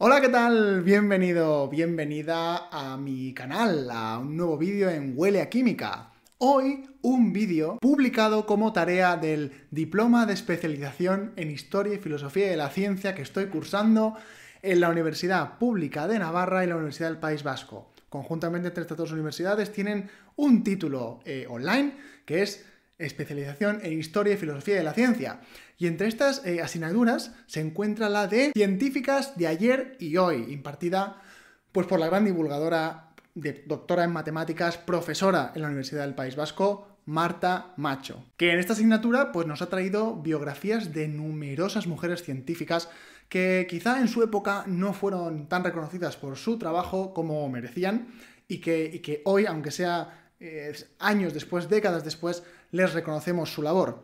Hola, ¿qué tal? Bienvenido, bienvenida a mi canal, a un nuevo vídeo en Huele a Química. Hoy un vídeo publicado como tarea del Diploma de Especialización en Historia y Filosofía de la Ciencia que estoy cursando en la Universidad Pública de Navarra y la Universidad del País Vasco. Conjuntamente entre estas dos universidades tienen un título eh, online que es especialización en Historia y Filosofía de la Ciencia. Y entre estas eh, asignaturas se encuentra la de Científicas de ayer y hoy, impartida pues, por la gran divulgadora, de, doctora en matemáticas, profesora en la Universidad del País Vasco, Marta Macho, que en esta asignatura pues, nos ha traído biografías de numerosas mujeres científicas que quizá en su época no fueron tan reconocidas por su trabajo como merecían y que, y que hoy, aunque sea eh, años después, décadas después, les reconocemos su labor.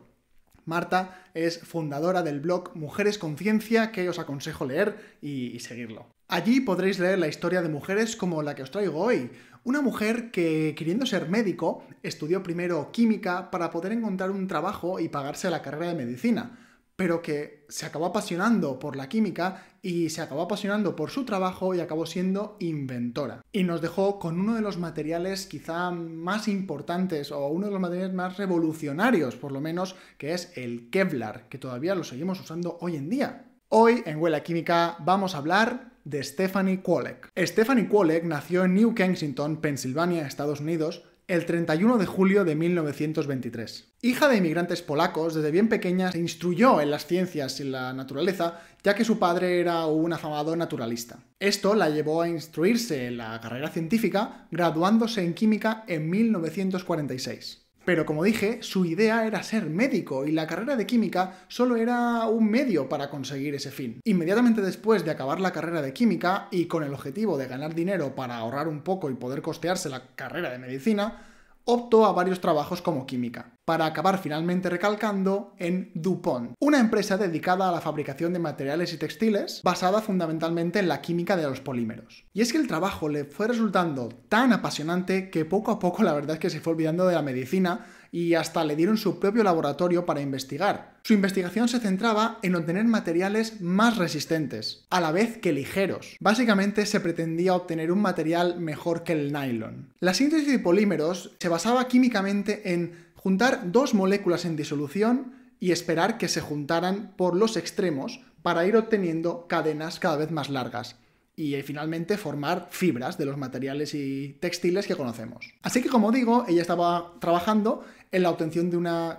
Marta es fundadora del blog Mujeres Conciencia, que os aconsejo leer y seguirlo. Allí podréis leer la historia de mujeres como la que os traigo hoy. Una mujer que, queriendo ser médico, estudió primero química para poder encontrar un trabajo y pagarse la carrera de medicina pero que se acabó apasionando por la química y se acabó apasionando por su trabajo y acabó siendo inventora. Y nos dejó con uno de los materiales quizá más importantes o uno de los materiales más revolucionarios, por lo menos, que es el Kevlar, que todavía lo seguimos usando hoy en día. Hoy en Huela Química vamos a hablar de Stephanie Kwolek. Stephanie Kwolek nació en New Kensington, Pensilvania, Estados Unidos, el 31 de julio de 1923. Hija de inmigrantes polacos, desde bien pequeña se instruyó en las ciencias y la naturaleza, ya que su padre era un afamado naturalista. Esto la llevó a instruirse en la carrera científica, graduándose en química en 1946. Pero como dije, su idea era ser médico y la carrera de química solo era un medio para conseguir ese fin. Inmediatamente después de acabar la carrera de química y con el objetivo de ganar dinero para ahorrar un poco y poder costearse la carrera de medicina, optó a varios trabajos como química, para acabar finalmente recalcando en DuPont, una empresa dedicada a la fabricación de materiales y textiles basada fundamentalmente en la química de los polímeros. Y es que el trabajo le fue resultando tan apasionante que poco a poco la verdad es que se fue olvidando de la medicina y hasta le dieron su propio laboratorio para investigar, su investigación se centraba en obtener materiales más resistentes, a la vez que ligeros. Básicamente se pretendía obtener un material mejor que el nylon. La síntesis de polímeros se basaba químicamente en juntar dos moléculas en disolución y esperar que se juntaran por los extremos para ir obteniendo cadenas cada vez más largas y eh, finalmente formar fibras de los materiales y textiles que conocemos. Así que como digo, ella estaba trabajando en la obtención de una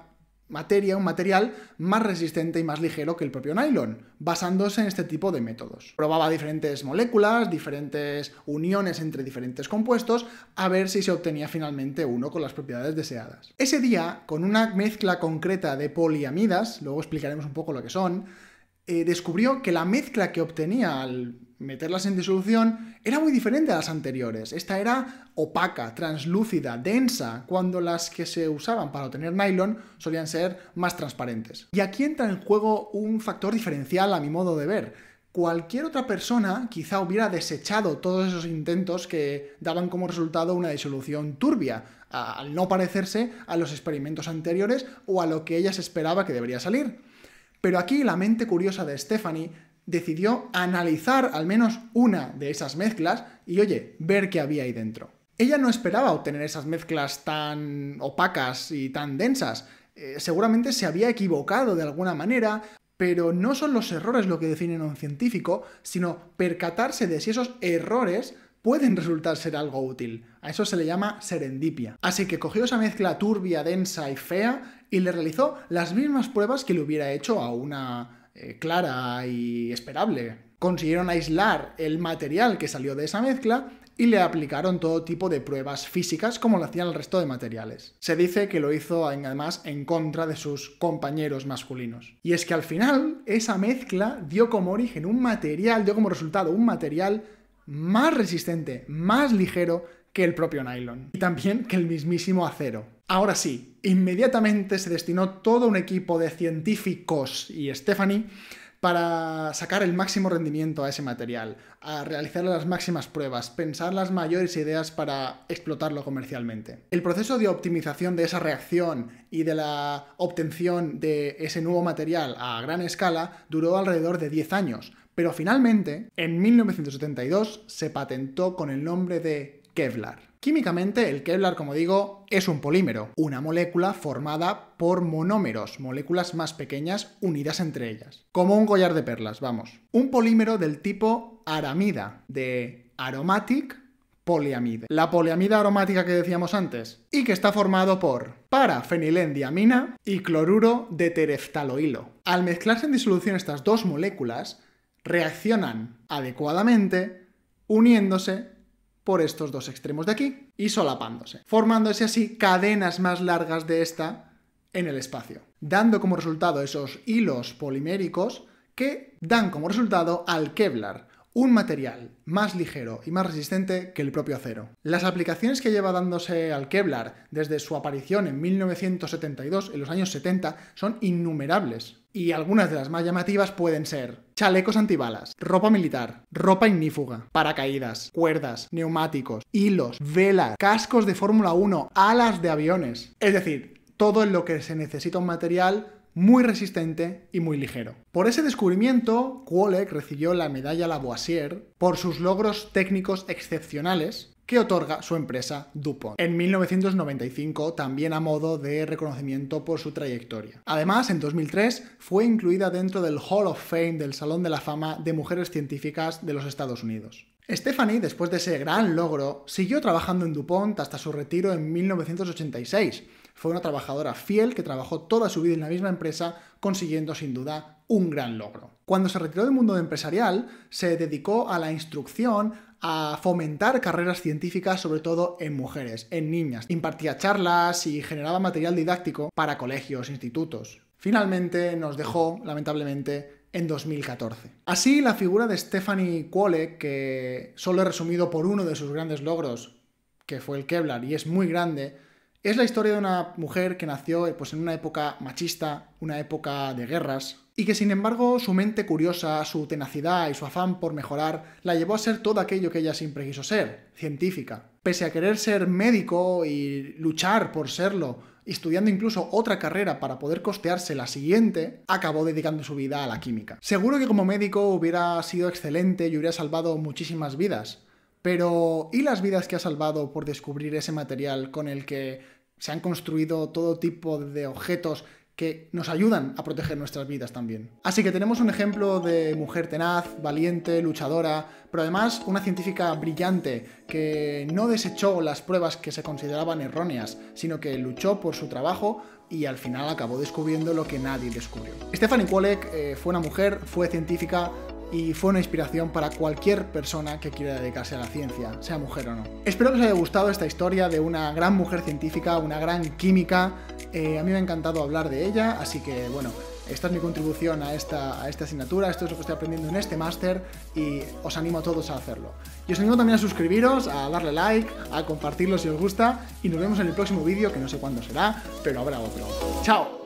materia, un material más resistente y más ligero que el propio nylon, basándose en este tipo de métodos. Probaba diferentes moléculas, diferentes uniones entre diferentes compuestos, a ver si se obtenía finalmente uno con las propiedades deseadas. Ese día, con una mezcla concreta de poliamidas, luego explicaremos un poco lo que son, eh, descubrió que la mezcla que obtenía al meterlas en disolución era muy diferente a las anteriores. Esta era opaca, translúcida, densa, cuando las que se usaban para obtener nylon solían ser más transparentes. Y aquí entra en juego un factor diferencial a mi modo de ver cualquier otra persona quizá hubiera desechado todos esos intentos que daban como resultado una disolución turbia, al no parecerse a los experimentos anteriores o a lo que ella se esperaba que debería salir. Pero aquí la mente curiosa de Stephanie decidió analizar al menos una de esas mezclas y, oye, ver qué había ahí dentro. Ella no esperaba obtener esas mezclas tan opacas y tan densas. Eh, seguramente se había equivocado de alguna manera, pero no son los errores lo que definen a un científico, sino percatarse de si esos errores pueden resultar ser algo útil. A eso se le llama serendipia. Así que cogió esa mezcla turbia, densa y fea y le realizó las mismas pruebas que le hubiera hecho a una eh, clara y esperable. Consiguieron aislar el material que salió de esa mezcla y le aplicaron todo tipo de pruebas físicas como lo hacían el resto de materiales. Se dice que lo hizo además en contra de sus compañeros masculinos. Y es que al final esa mezcla dio como origen un material, dio como resultado un material más resistente, más ligero que el propio nylon. Y también que el mismísimo acero. Ahora sí, inmediatamente se destinó todo un equipo de científicos y Stephanie para sacar el máximo rendimiento a ese material, a realizar las máximas pruebas, pensar las mayores ideas para explotarlo comercialmente. El proceso de optimización de esa reacción y de la obtención de ese nuevo material a gran escala duró alrededor de 10 años, pero finalmente, en 1972, se patentó con el nombre de Kevlar. Químicamente, el Kevlar, como digo, es un polímero, una molécula formada por monómeros, moléculas más pequeñas unidas entre ellas, como un collar de perlas, vamos. Un polímero del tipo aramida, de aromatic poliamide. La poliamida aromática que decíamos antes, y que está formado por parafenilendiamina y cloruro de tereftaloilo. Al mezclarse en disolución estas dos moléculas, reaccionan adecuadamente uniéndose por estos dos extremos de aquí y solapándose, formándose así cadenas más largas de esta en el espacio, dando como resultado esos hilos poliméricos que dan como resultado al Kevlar, un material más ligero y más resistente que el propio acero. Las aplicaciones que lleva dándose al Kevlar desde su aparición en 1972, en los años 70, son innumerables. Y algunas de las más llamativas pueden ser chalecos antibalas, ropa militar, ropa ignífuga, paracaídas, cuerdas, neumáticos, hilos, velas, cascos de Fórmula 1, alas de aviones. Es decir, todo en lo que se necesita un material muy resistente y muy ligero. Por ese descubrimiento, Kwolek recibió la medalla Lavoisier por sus logros técnicos excepcionales que otorga su empresa DuPont en 1995 también a modo de reconocimiento por su trayectoria. Además, en 2003 fue incluida dentro del Hall of Fame del Salón de la Fama de Mujeres Científicas de los Estados Unidos. Stephanie, después de ese gran logro, siguió trabajando en DuPont hasta su retiro en 1986. Fue una trabajadora fiel que trabajó toda su vida en la misma empresa, consiguiendo sin duda un gran logro. Cuando se retiró del mundo empresarial, se dedicó a la instrucción, a fomentar carreras científicas, sobre todo en mujeres, en niñas. Impartía charlas y generaba material didáctico para colegios, institutos. Finalmente nos dejó, lamentablemente, en 2014. Así, la figura de Stephanie Quole, que solo he resumido por uno de sus grandes logros, que fue el Kevlar, y es muy grande, es la historia de una mujer que nació eh, pues, en una época machista, una época de guerras, y que sin embargo su mente curiosa, su tenacidad y su afán por mejorar la llevó a ser todo aquello que ella siempre quiso ser, científica. Pese a querer ser médico y luchar por serlo, estudiando incluso otra carrera para poder costearse la siguiente, acabó dedicando su vida a la química. Seguro que como médico hubiera sido excelente y hubiera salvado muchísimas vidas, pero, ¿y las vidas que ha salvado por descubrir ese material con el que se han construido todo tipo de objetos que nos ayudan a proteger nuestras vidas también. Así que tenemos un ejemplo de mujer tenaz, valiente, luchadora, pero además una científica brillante que no desechó las pruebas que se consideraban erróneas, sino que luchó por su trabajo y al final acabó descubriendo lo que nadie descubrió. Stephanie Kwolek eh, fue una mujer, fue científica, y fue una inspiración para cualquier persona que quiera dedicarse a la ciencia, sea mujer o no. Espero que os haya gustado esta historia de una gran mujer científica, una gran química. Eh, a mí me ha encantado hablar de ella, así que bueno, esta es mi contribución a esta, a esta asignatura, esto es lo que estoy aprendiendo en este máster y os animo a todos a hacerlo. Y os animo también a suscribiros, a darle like, a compartirlo si os gusta y nos vemos en el próximo vídeo, que no sé cuándo será, pero habrá otro. ¡Chao!